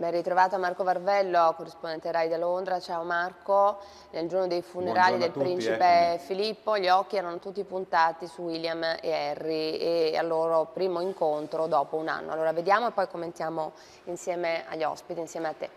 Ben ritrovato Marco Varvello, corrispondente Rai da Londra. Ciao Marco. Nel giorno dei funerali Buongiorno del tutti, eh, principe eh. Filippo gli occhi erano tutti puntati su William e Harry e al loro primo incontro dopo un anno. Allora vediamo e poi commentiamo insieme agli ospiti, insieme a te.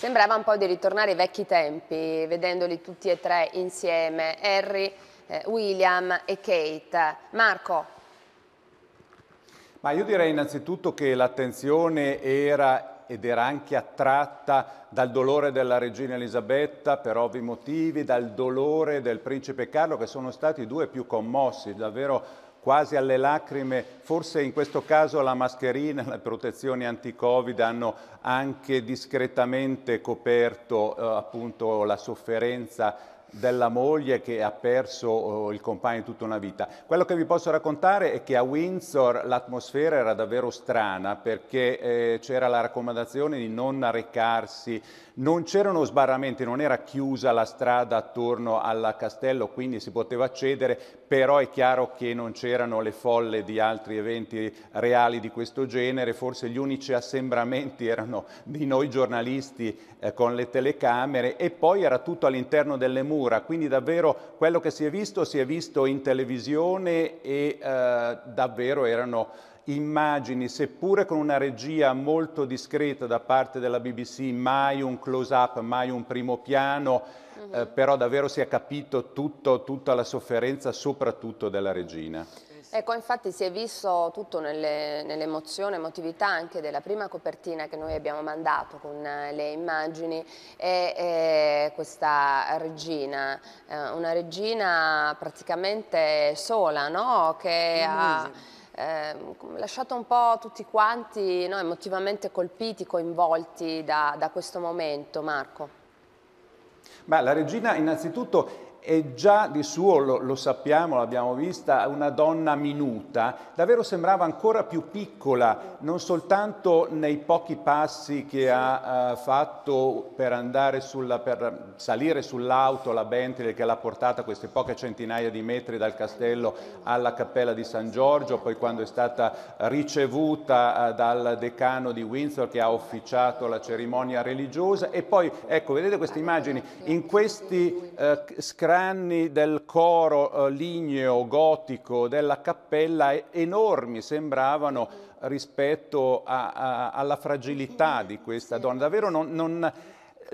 Sembrava un po' di ritornare ai vecchi tempi, vedendoli tutti e tre insieme, Harry, eh, William e Kate. Marco, ma io direi innanzitutto che l'attenzione era ed era anche attratta dal dolore della regina Elisabetta per ovvi motivi, dal dolore del principe Carlo che sono stati i due più commossi, davvero quasi alle lacrime, forse in questo caso la mascherina, le protezioni anti-Covid hanno anche discretamente coperto eh, appunto la sofferenza della moglie che ha perso eh, il compagno tutta una vita. Quello che vi posso raccontare è che a Windsor l'atmosfera era davvero strana perché eh, c'era la raccomandazione di non recarsi non c'erano sbarramenti, non era chiusa la strada attorno al castello, quindi si poteva accedere, però è chiaro che non c'erano le folle di altri eventi reali di questo genere, forse gli unici assembramenti erano di noi giornalisti eh, con le telecamere e poi era tutto all'interno delle mura, quindi davvero quello che si è visto si è visto in televisione e eh, davvero erano immagini, seppure con una regia molto discreta da parte della BBC, mai un close-up, mai un primo piano, mm-hmm. eh, però davvero si è capito tutto, tutta la sofferenza soprattutto della regina. Ecco, infatti si è visto tutto nelle, nell'emozione, emotività anche della prima copertina che noi abbiamo mandato con eh, le immagini e, e questa regina, eh, una regina praticamente sola, no? Che ha eh, lasciato un po' tutti quanti no, emotivamente colpiti, coinvolti da, da questo momento, Marco? Ma la regina innanzitutto è già di suo, lo, lo sappiamo, l'abbiamo vista, una donna minuta, davvero sembrava ancora più piccola, non soltanto nei pochi passi che ha eh, fatto per, sulla, per salire sull'auto, la Bentley che l'ha portata queste poche centinaia di metri dal castello alla cappella di San Giorgio, poi quando è stata ricevuta eh, dal decano di Windsor che ha officiato la cerimonia religiosa e poi, ecco, vedete queste immagini, in questi eh, screen scranni del coro eh, ligneo gotico della cappella enormi sembravano rispetto a, a, alla fragilità di questa donna. Davvero non, non,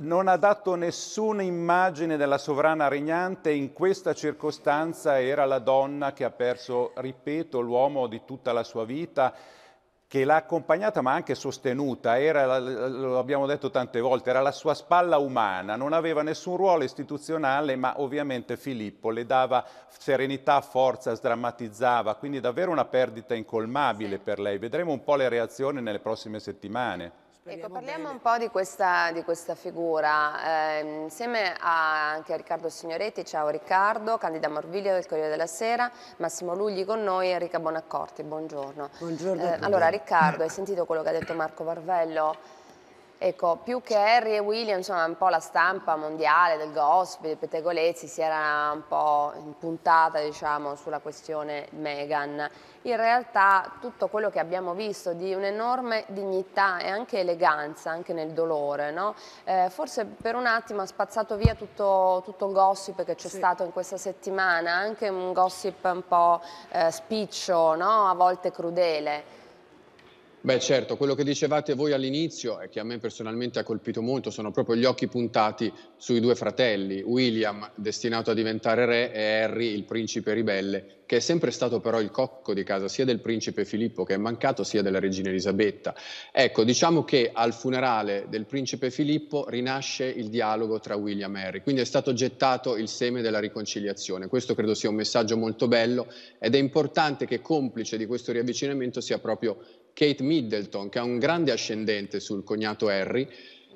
non ha dato nessuna immagine della sovrana regnante, in questa circostanza era la donna che ha perso, ripeto, l'uomo di tutta la sua vita, che l'ha accompagnata ma anche sostenuta, era, lo abbiamo detto tante volte, era la sua spalla umana, non aveva nessun ruolo istituzionale ma ovviamente Filippo le dava serenità, forza, sdrammatizzava, quindi davvero una perdita incolmabile sì. per lei. Vedremo un po' le reazioni nelle prossime settimane ecco, parliamo bene. un po' di questa, di questa figura, eh, insieme a, anche a Riccardo Signoretti, ciao Riccardo, Candida Morviglio del Corriere della Sera, Massimo Lugli con noi, Enrica Bonaccorti, buongiorno. Buongiorno. Eh, allora Riccardo, hai sentito quello che ha detto Marco Varvello? Ecco, più che Harry e William, insomma, un po' la stampa mondiale del gospel, dei pettegolezzi, si era un po' impuntata, diciamo, sulla questione Meghan. In realtà tutto quello che abbiamo visto di un'enorme dignità e anche eleganza, anche nel dolore, no? eh, forse per un attimo ha spazzato via tutto, tutto il gossip che c'è sì. stato in questa settimana, anche un gossip un po' eh, spiccio, no? a volte crudele Beh certo, quello che dicevate voi all'inizio e che a me personalmente ha colpito molto sono proprio gli occhi puntati sui due fratelli, William destinato a diventare re e Harry il principe ribelle, che è sempre stato però il cocco di casa sia del principe Filippo che è mancato sia della regina Elisabetta. Ecco, diciamo che al funerale del principe Filippo rinasce il dialogo tra William e Harry, quindi è stato gettato il seme della riconciliazione. Questo credo sia un messaggio molto bello ed è importante che complice di questo riavvicinamento sia proprio Kate Middleton, che ha un grande ascendente sul cognato Harry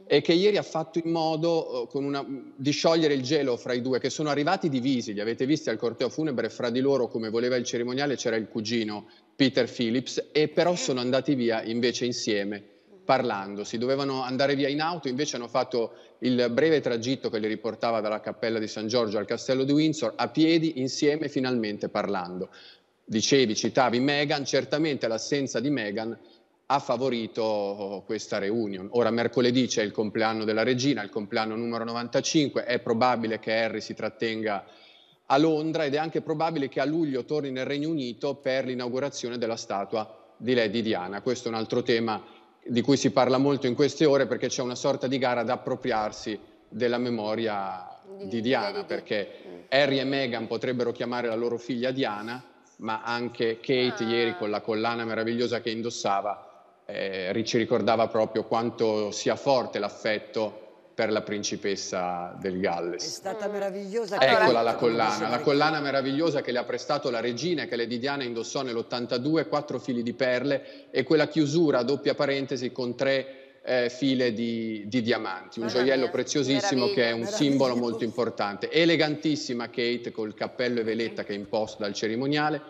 e che ieri ha fatto in modo eh, una, di sciogliere il gelo fra i due, che sono arrivati divisi, li avete visti al corteo funebre, fra di loro, come voleva il cerimoniale, c'era il cugino Peter Phillips, e però sono andati via invece insieme, parlandosi. Dovevano andare via in auto, invece hanno fatto il breve tragitto che li riportava dalla cappella di San Giorgio al castello di Windsor, a piedi, insieme, finalmente parlando dicevi, citavi Meghan, certamente l'assenza di Meghan ha favorito oh, oh, questa reunion. Ora mercoledì c'è il compleanno della regina, il compleanno numero 95, è probabile che Harry si trattenga a Londra ed è anche probabile che a luglio torni nel Regno Unito per l'inaugurazione della statua di Lady Diana. Questo è un altro tema di cui si parla molto in queste ore perché c'è una sorta di gara ad appropriarsi della memoria di Diana, perché mm. Harry e Meghan potrebbero chiamare la loro figlia Diana, ma anche Kate ah. ieri con la collana meravigliosa che indossava eh, ci ricordava proprio quanto sia forte l'affetto per la principessa del Galles. È stata mm. meravigliosa. Eccola la collana, la collana meravigliosa che le ha prestato la regina che Lady Diana indossò nell'82, quattro fili di perle e quella chiusura a doppia parentesi con tre eh, file di, di diamanti, un ah, gioiello preziosissimo che è un simbolo molto importante. Elegantissima Kate col cappello e veletta che è imposto dal cerimoniale,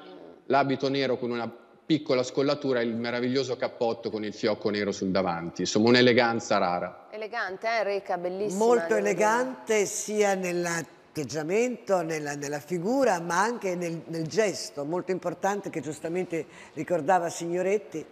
l'abito nero con una piccola scollatura e il meraviglioso cappotto con il fiocco nero sul davanti. Insomma, un'eleganza rara. Elegante, eh, Reca, bellissima. Molto elegante vera. sia nell'atteggiamento, nella, nella, figura, ma anche nel, nel gesto, molto importante che giustamente ricordava Signoretti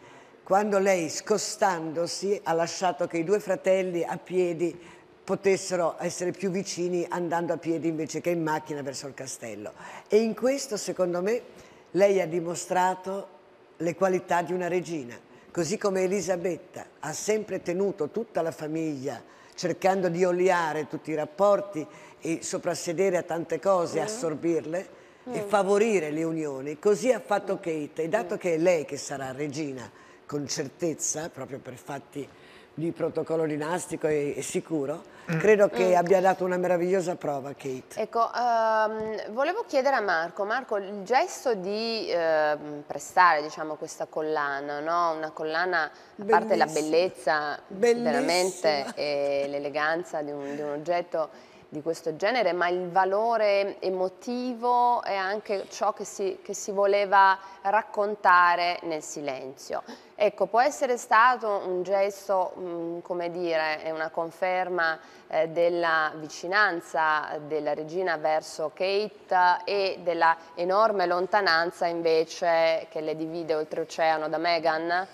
quando lei scostandosi ha lasciato che i due fratelli a piedi potessero essere più vicini andando a piedi invece che in macchina verso il castello. E in questo, secondo me, lei ha dimostrato le qualità di una regina, così come Elisabetta ha sempre tenuto tutta la famiglia cercando di oliare tutti i rapporti e soprassedere a tante cose, mm. assorbirle mm. e favorire le unioni. Così ha fatto mm. Kate e dato che è lei che sarà regina, con certezza, proprio per fatti di protocollo dinastico e, e sicuro, mm. credo che mm. abbia dato una meravigliosa prova Kate. Ecco, ehm, volevo chiedere a Marco, Marco il gesto di eh, prestare diciamo, questa collana, no? una collana a Bellissima. parte la bellezza Bellissima. veramente e l'eleganza di, di un oggetto di questo genere, ma il valore emotivo e anche ciò che si, che si voleva raccontare nel silenzio. Ecco, può essere stato un gesto, mm, come dire, una conferma eh, della vicinanza della regina verso Kate e della enorme lontananza invece che le divide oltreoceano da Meghan?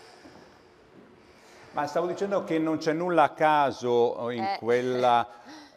Ma stavo dicendo che non c'è nulla a caso in eh. quella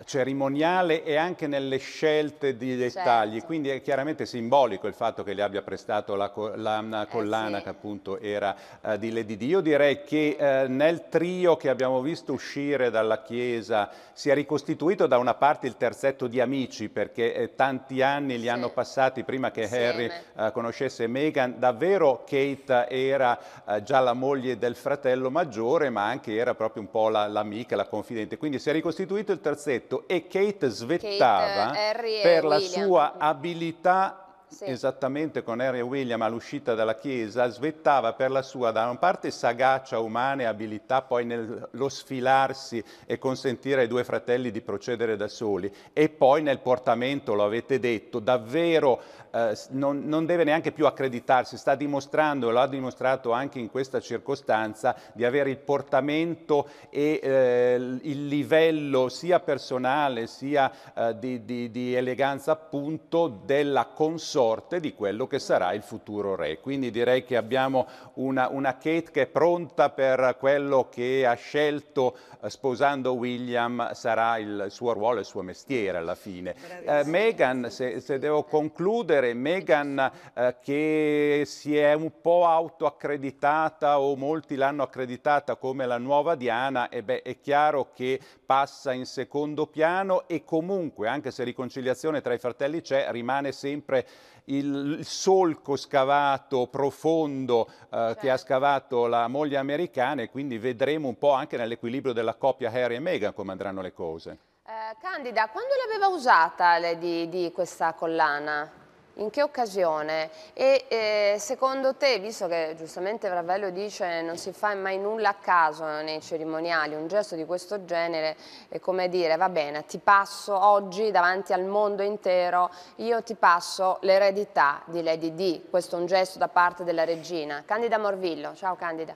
cerimoniale e anche nelle scelte di certo. dettagli, certo. quindi è chiaramente simbolico il fatto che le abbia prestato la, eh, la collana eh sì. che appunto era eh, di Lady Di. Io direi che eh, nel trio che abbiamo visto uscire dalla chiesa si è ricostituito da una parte il terzetto di amici perché eh, tanti anni li sì. hanno passati prima che Insieme. Harry eh, conoscesse Meghan, davvero Kate era già la moglie del fratello maggiore ma anche era proprio un po' l'amica, la confidente, quindi si è ricostituito il terzetto letto e Kate svettava Kate, eh, per la sua abilità sì. esattamente con Harry e William all'uscita dalla chiesa, svettava per la sua, da una parte, sagacia umana e abilità poi nello sfilarsi e consentire ai due fratelli di procedere da soli, e poi nel portamento, lo avete detto, davvero eh, non, non, deve neanche più accreditarsi, sta dimostrando, lo ha dimostrato anche in questa circostanza, di avere il portamento e eh, il livello sia personale sia eh, di, di, di, eleganza appunto della consorte di quello che sarà il futuro re. Quindi direi che abbiamo una, una Kate che è pronta per quello che ha scelto eh, sposando William sarà il suo ruolo, il suo mestiere alla fine. Eh, Meghan, se, se devo concludere, madre Meghan eh, che si è un po' autoaccreditata o molti l'hanno accreditata come la nuova Diana, e beh, è chiaro che passa in secondo piano e comunque, anche se riconciliazione tra i fratelli c'è, rimane sempre il solco scavato profondo eh, certo. che ha certo. scavato la moglie americana e quindi vedremo un po' anche nell'equilibrio della coppia Harry e Meghan come andranno le cose. Eh, Candida, quando l'aveva usata lei di, di questa collana? in che occasione? E eh, secondo te, visto che giustamente Ravello dice non si fa mai nulla a caso nei cerimoniali, un gesto di questo genere è come dire va bene, ti passo oggi davanti al mondo intero, io ti passo l'eredità di Lady Di, questo è un gesto da parte della regina. Candida Morvillo, ciao Candida.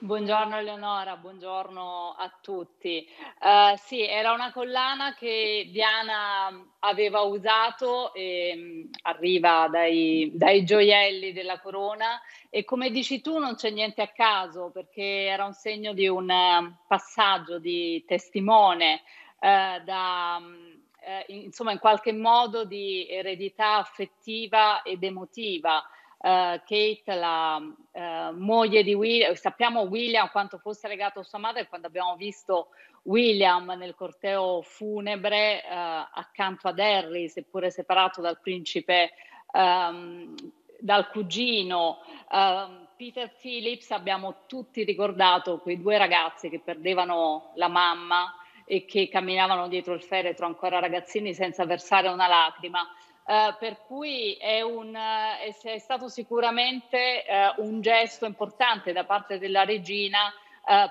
Buongiorno Eleonora, buongiorno a tutti. Uh, sì, era una collana che Diana aveva usato, e, ehm, arriva dai, dai, gioielli della corona e come dici tu non c'è niente a caso perché era un segno di un eh, passaggio di testimone uh, da, uh, insomma in qualche modo di eredità affettiva ed emotiva Uh, Kate, la uh, moglie di William, eh, sappiamo William quanto fosse legato a sua madre quando abbiamo visto William nel corteo funebre uh, accanto ad Harry, seppure separato dal principe, um, dal cugino. Ehm, Peter Phillips abbiamo tutti ricordato quei due ragazzi che perdevano la mamma e che camminavano dietro il feretro ancora ragazzini senza versare una lacrima eh, per cui è, un, eh, è stato sicuramente uh, un gesto importante da parte della regina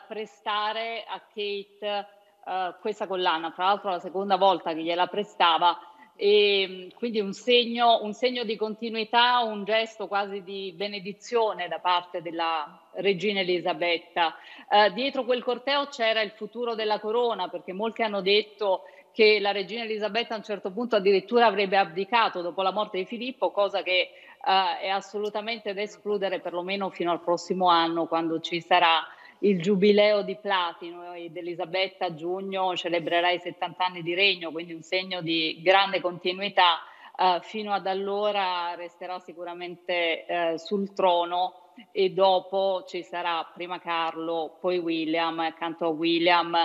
prestare a Kate questa collana, tra l'altro la seconda volta che gliela prestava, e mm, quindi un segno, un segno di continuità, un gesto quasi di benedizione da parte della regina Elisabetta. dietro quel corteo c'era il futuro della corona, perché molti hanno detto che la regina Elisabetta a un certo punto addirittura avrebbe abdicato dopo la morte di Filippo, cosa che eh, è assolutamente da escludere perlomeno fino al prossimo anno quando ci sarà il giubileo di Platino ed Elisabetta a giugno celebrerà i 70 anni di regno, quindi un segno di grande continuità. Eh, fino ad allora resterà sicuramente eh, sul trono e dopo ci sarà prima Carlo, poi William, accanto a William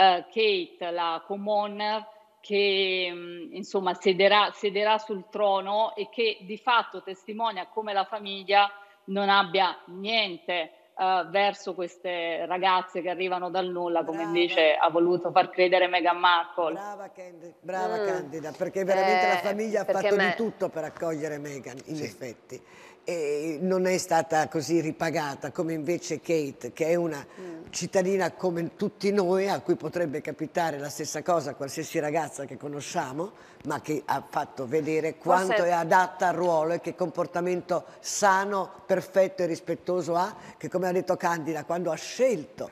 eh, Kate, la commoner, che mh, mm, insomma sederà, sederà sul trono e che di fatto testimonia come la famiglia non abbia niente Uh, verso queste ragazze che arrivano dal nulla, come brava. invece ha voluto far credere Meghan Markle. Brava, Candida, brava mm. Candida perché veramente eh, la famiglia ha fatto me... di tutto per accogliere Meghan, in sì. effetti eh, non è stata così ripagata come invece Kate, che è una mm. cittadina come tutti noi, a cui potrebbe capitare la stessa cosa a qualsiasi ragazza che conosciamo, ma che ha fatto vedere quanto Forse... è adatta al ruolo e che comportamento sano, perfetto e rispettoso ha, che come ha detto Candida, quando ha scelto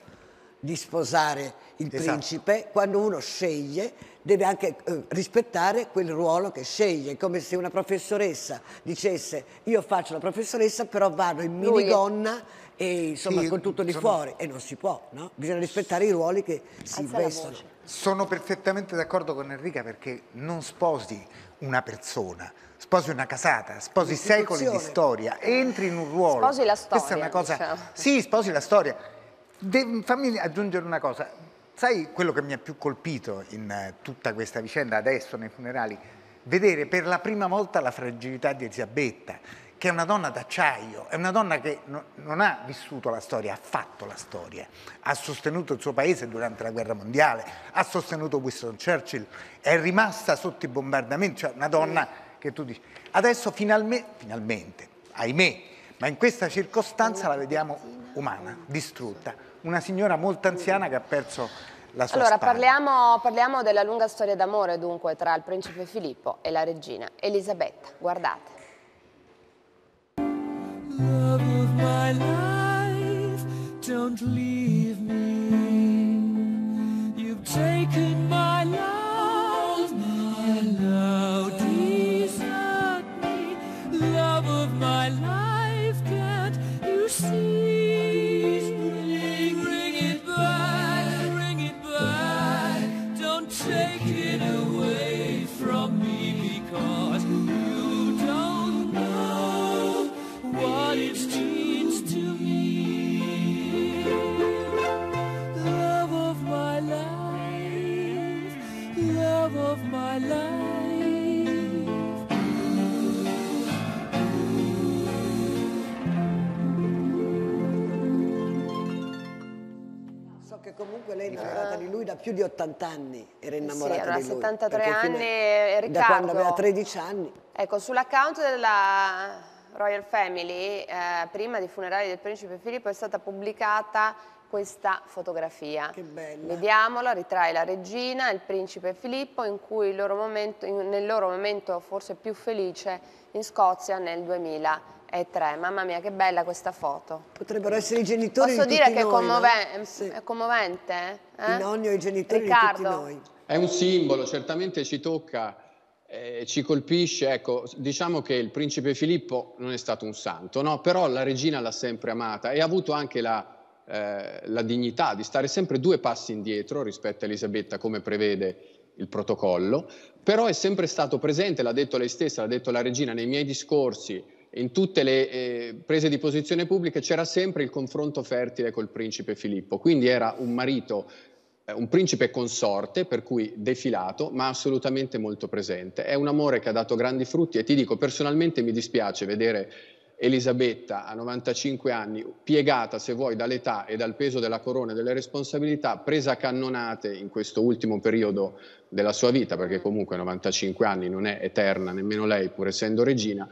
di sposare il esatto. principe, quando uno sceglie deve anche eh, rispettare quel ruolo che sceglie, come se una professoressa dicesse io faccio la professoressa però vado in minigonna e insomma sì, con tutto di sono... fuori e non si può, no? bisogna rispettare i ruoli che si vestono. Sono perfettamente d'accordo con Enrica perché non sposi una persona, sposi una casata, sposi secoli di storia, entri in un ruolo. Sposi la storia. Questa è una cosa. Diciamo. Sì, sposi la storia. De... fammi aggiungere una cosa Sai quello che mi ha più colpito in eh, tutta questa vicenda adesso nei funerali? Vedere per la prima volta la fragilità di Elisabetta, che è una donna d'acciaio, è una donna che no, non ha vissuto la storia, ha fatto la storia, ha sostenuto il suo paese durante la guerra mondiale, ha sostenuto Winston Churchill, è rimasta sotto i bombardamenti, cioè una donna che tu dici, adesso finalmente, finalmente ahimè, ma in questa circostanza la vediamo umana, distrutta. Una signora molto anziana che ha perso la sua allora, parliamo, parliamo della lunga storia d'amore dunque tra il principe Filippo e la regina Elisabetta. Guardate. Love of my life, don't leave me. You've taken my life. comunque lei è innamorata di lui da più di 80 anni, era innamorata sì, era di lui. 73 anni, fine, Riccardo. Da quando aveva 13 anni. Ecco, sull'account della Royal Family, eh, prima dei funerali del principe Filippo, è stata pubblicata questa fotografia. Che bella. Vediamola, ritrae la regina, il principe Filippo, in loro momento, in, nel loro momento forse più felice in Scozia nel 2003. Mamma mia, che bella questa foto. Potrebbero essere i genitori Posso di tutti noi. Posso dire che è, commoven no? sì. è commovente? Eh? I nonni o i genitori Riccardo. di tutti noi. È un simbolo, certamente ci tocca eh, ci colpisce, ecco, diciamo che il principe Filippo non è stato un santo, no? però la regina l'ha sempre amata e ha avuto anche la, eh, la dignità di stare sempre due passi indietro rispetto a Elisabetta come prevede il protocollo, però è sempre stato presente, l'ha detto lei stessa, l'ha detto la regina nei miei discorsi, in tutte le eh, prese di posizione pubbliche c'era sempre il confronto fertile col principe Filippo, quindi era un marito un principe consorte, per cui defilato, ma assolutamente molto presente. È un amore che ha dato grandi frutti e ti dico, personalmente mi dispiace vedere Elisabetta a 95 anni, piegata se vuoi dall'età e dal peso della corona e delle responsabilità, presa a cannonate in questo ultimo periodo della sua vita, perché comunque 95 anni non è eterna, nemmeno lei pur essendo regina,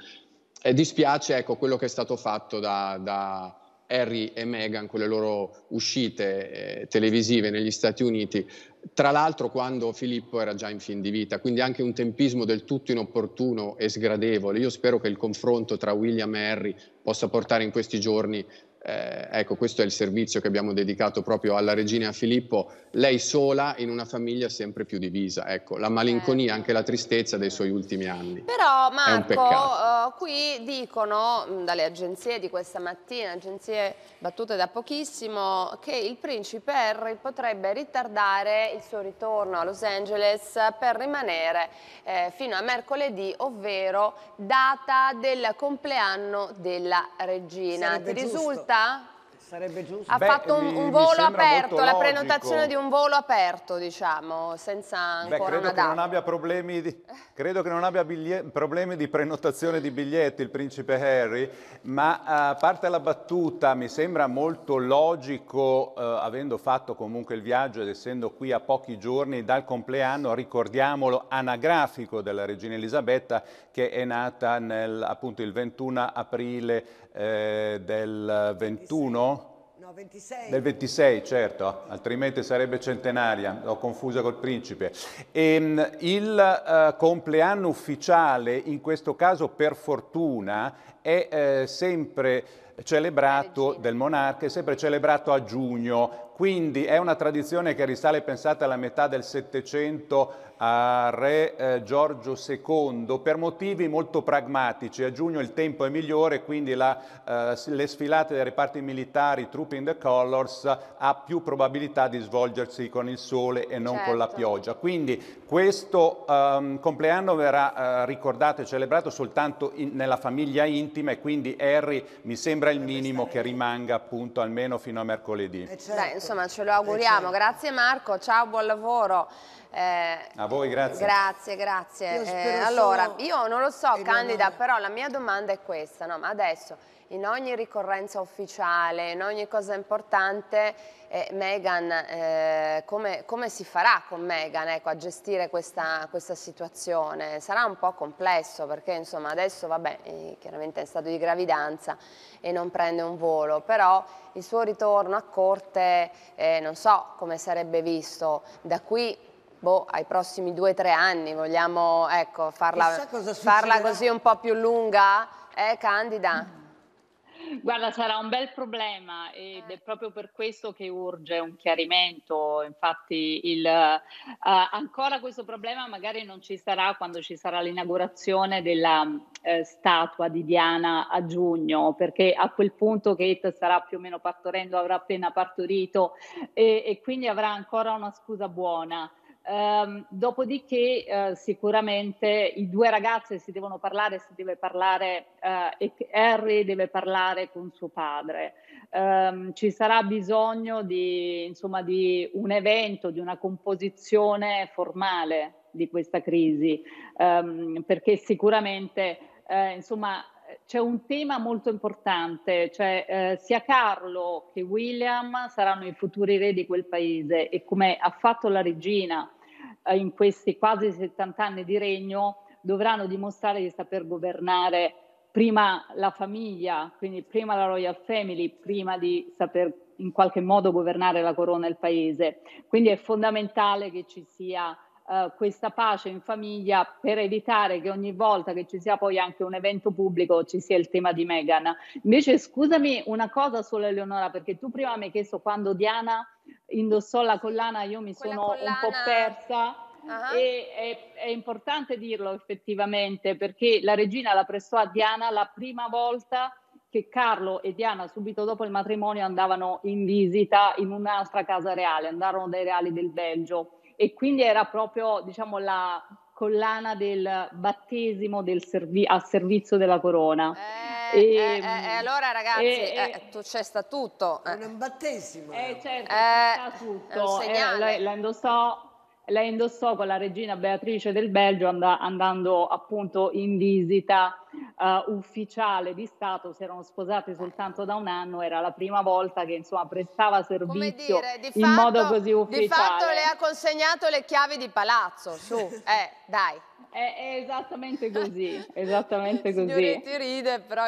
e dispiace ecco, quello che è stato fatto da, da Harry e Meghan con le loro uscite eh, televisive negli Stati Uniti, tra l'altro quando Filippo era già in fin di vita, quindi anche un tempismo del tutto inopportuno e sgradevole. Io spero che il confronto tra William e Harry possa portare in questi giorni eh, ecco, questo è il servizio che abbiamo dedicato proprio alla regina Filippo, lei sola in una famiglia sempre più divisa, ecco, la malinconia, certo. anche la tristezza dei suoi ultimi anni. Però Marco, uh, qui dicono mm, dalle agenzie di questa mattina, agenzie battute da pochissimo, che il principe Harry potrebbe ritardare il suo ritorno a Los Angeles per rimanere eh, fino a mercoledì, ovvero data del compleanno della regina. Sarebbe Ti risulta allora? Sarebbe giusto. Ha Beh, fatto un, un volo aperto, la prenotazione di un volo aperto, diciamo, senza ancora Beh, credo una che data. Non abbia problemi di, credo che non abbia problemi di prenotazione di biglietti il principe Harry, ma eh, a parte la battuta mi sembra molto logico, eh, avendo fatto comunque il viaggio ed essendo qui a pochi giorni dal compleanno, ricordiamolo, anagrafico della regina Elisabetta che è nata nel, appunto il 21 aprile eh, del 21? 26. No, 26. Del 26, certo, altrimenti sarebbe centenaria, l'ho confusa col principe. E, ehm, il eh, compleanno ufficiale, in questo caso per fortuna, è eh, sempre celebrato del monarca, è sempre celebrato a giugno, quindi è una tradizione che risale, pensate, alla metà del Settecento a Re eh, Giorgio II per motivi molto pragmatici. A giugno il tempo è migliore, quindi la, eh, le sfilate dei reparti militari, Trooping the Colors, ha più probabilità di svolgersi con il sole e non certo. con la certo. pioggia. Quindi questo ehm, compleanno verrà eh, ricordato e celebrato soltanto in, nella famiglia intima e quindi Harry mi sembra il minimo che rimanga appunto almeno fino a mercoledì. Eh, certo. Dai, insomma ce lo eh, auguriamo. Certo. Grazie Marco, ciao, buon lavoro. Eh, a voi grazie. Grazie, grazie. Io eh, allora, io non lo so Candida, però la mia domanda è questa, no? Ma adesso in ogni ricorrenza ufficiale, in ogni cosa importante, eh, Meghan, eh, come, come, si farà con Megan ecco, a gestire questa, questa, situazione? Sarà un po' complesso perché insomma adesso vabbè, eh, chiaramente è in stato di gravidanza e non prende un volo, però il suo ritorno a corte eh, non so come sarebbe visto da qui boh, ai prossimi due o tre anni, vogliamo ecco, farla, farla, così un po' più lunga, eh, Candida? Guarda, sarà un bel problema ed è proprio per questo che urge un chiarimento. Infatti, il, uh, ancora questo problema magari non ci sarà quando ci sarà l'inaugurazione della uh, statua di Diana a giugno, perché a quel punto Kate sarà più o meno partorendo, avrà appena partorito e, e quindi avrà ancora una scusa buona. Um, dopodiché uh, sicuramente i due ragazzi si devono parlare, si deve parlare uh, e Harry deve parlare con suo padre. Um, ci sarà bisogno di, insomma, di un evento, di una composizione formale di questa crisi, um, perché sicuramente uh, insomma, c'è un tema molto importante, cioè eh, sia Carlo che William saranno i futuri re di quel paese e come ha fatto la regina eh, in questi quasi 70 anni di regno dovranno dimostrare di saper governare prima la famiglia, quindi prima la royal family, prima di saper in qualche modo governare la corona e il paese. Quindi è fondamentale che ci sia eh, questa pace in famiglia per evitare che ogni volta che ci sia poi anche un evento pubblico ci sia il tema di Meghan. Invece scusami una cosa solo Eleonora perché tu prima mi hai chiesto quando Diana indossò la collana io mi Quella sono collana... un po' persa. Uh-huh. E è, è, importante dirlo effettivamente perché la regina la prestò a Diana la prima volta che Carlo e Diana subito dopo il matrimonio andavano in visita in un'altra casa reale, andarono dai reali del Belgio e quindi era proprio diciamo, la collana del battesimo del servi- a servizio della corona. Eh, e, eh, ehm, eh, eh, allora ragazzi, eh, tu c'è sta tutto. Eh. È un battesimo. Eh, certo, c'è tutto. La, la, indossò, la, indossò, con la regina Beatrice del Belgio and- andando appunto in visita uh, ufficiale di Stato, si erano sposati soltanto da un anno, era la prima volta che insomma prestava servizio dire, in fatto, modo così ufficiale. Di fatto le ha consegnato le chiavi di palazzo, su, eh, dai. È, è, esattamente così, esattamente così. Signori, ti ride, però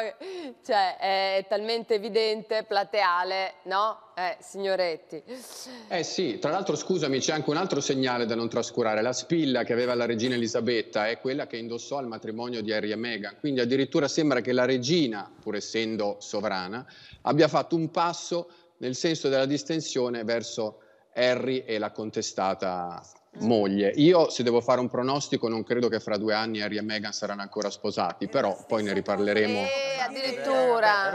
cioè, è talmente evidente, plateale, no? Eh, signoretti. Eh sì, tra l'altro scusami, c'è anche un altro segnale da non trascurare. La spilla che aveva la regina Elisabetta è quella che indossò al matrimonio di Harry e Meghan, quindi quindi addirittura sembra che la regina, pur essendo sovrana, abbia fatto un passo nel senso della distensione verso Harry e la contestata Mm. moglie. Io, se devo fare un pronostico, non credo che fra due anni Harry e Meghan saranno ancora sposati, eh, però poi ne riparleremo. Eh, addirittura.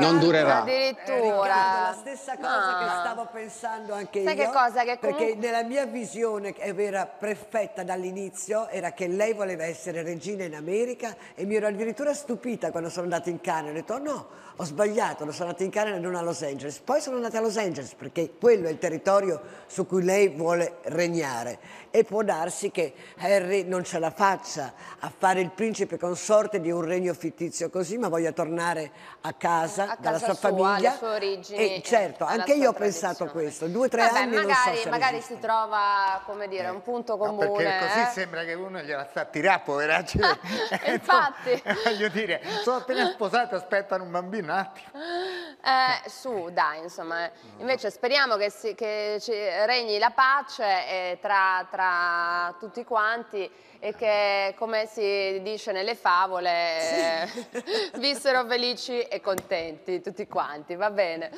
Non durerà. Addirittura. Eh, la stessa cosa che stavo pensando anche io. Sai Che cosa? Che comunque... Perché nella mia visione, che era perfetta dall'inizio, era che lei voleva essere regina in America e mi ero addirittura stupita quando sono andata in Canada. Ho detto, oh, no, ho sbagliato, sono andata in Canada e non a Los Angeles. Poi sono andata a Los Angeles perché quello è il territorio su cui lei vuole regnare e può darsi che Harry non ce la faccia a fare il principe consorte di un regno fittizio così, ma voglia tornare a casa, a dalla casa sua, famiglia. Alla sua origine. E eh, certo, anche io ho pensato questo, due o tre Vabbè, anni magari, so magari si trova, come dire, eh, un punto comune. No, perché così eh? sembra che uno gliela sta a tirare, poveraccio. Infatti. Ecco, voglio dire, sono appena sposate, aspettano un bambino un attimo. Eh, su, dai, insomma. Eh. Invece speriamo che, si, che regni la pace tra tra, tra, tutti quanti e che, come si dice nelle favole, sì. Eh, vissero felici e contenti tutti quanti, va bene.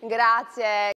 Grazie.